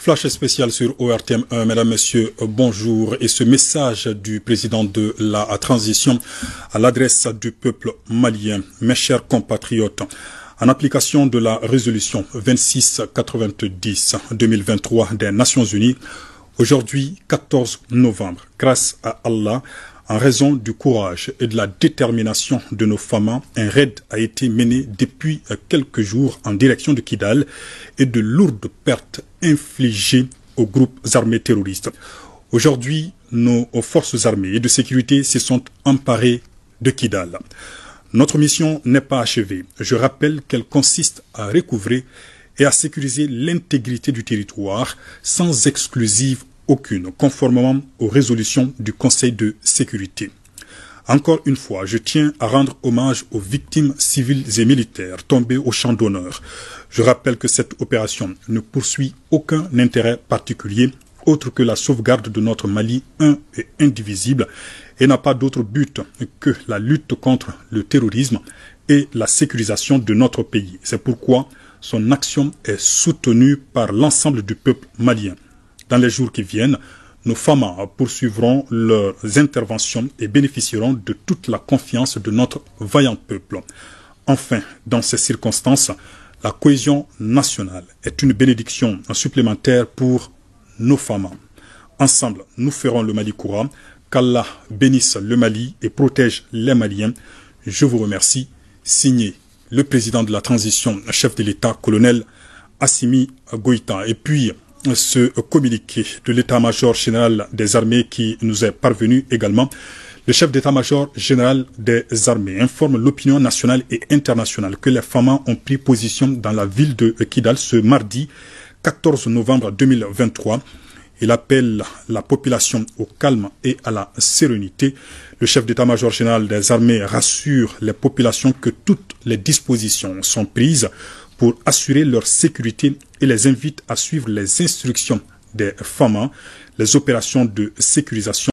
Flash spécial sur ORTM1, mesdames, messieurs, bonjour. Et ce message du président de la transition à l'adresse du peuple malien, mes chers compatriotes, en application de la résolution 2690-2023 des Nations Unies, aujourd'hui 14 novembre, grâce à Allah, en raison du courage et de la détermination de nos femmes, un raid a été mené depuis quelques jours en direction de Kidal et de lourdes pertes infligées aux groupes armés terroristes. Aujourd'hui, nos forces armées et de sécurité se sont emparées de Kidal. Notre mission n'est pas achevée. Je rappelle qu'elle consiste à recouvrer et à sécuriser l'intégrité du territoire sans exclusive aucune, conformément aux résolutions du Conseil de sécurité. Encore une fois, je tiens à rendre hommage aux victimes civiles et militaires tombées au champ d'honneur. Je rappelle que cette opération ne poursuit aucun intérêt particulier autre que la sauvegarde de notre Mali un et indivisible et n'a pas d'autre but que la lutte contre le terrorisme et la sécurisation de notre pays. C'est pourquoi son action est soutenue par l'ensemble du peuple malien. Dans les jours qui viennent, nos femmes poursuivront leurs interventions et bénéficieront de toute la confiance de notre vaillant peuple. Enfin, dans ces circonstances, la cohésion nationale est une bénédiction supplémentaire pour nos femmes. Ensemble, nous ferons le Mali courant. Qu'Allah bénisse le Mali et protège les Maliens. Je vous remercie. Signé le président de la transition, chef de l'État, colonel Assimi Goïta. Et puis, ce communiqué de l'état-major général des armées qui nous est parvenu également. Le chef d'état-major général des armées informe l'opinion nationale et internationale que les FAMA ont pris position dans la ville de Kidal ce mardi 14 novembre 2023. Il appelle la population au calme et à la sérénité. Le chef d'état-major général des armées rassure les populations que toutes les dispositions sont prises pour assurer leur sécurité et les invite à suivre les instructions des femmes les opérations de sécurisation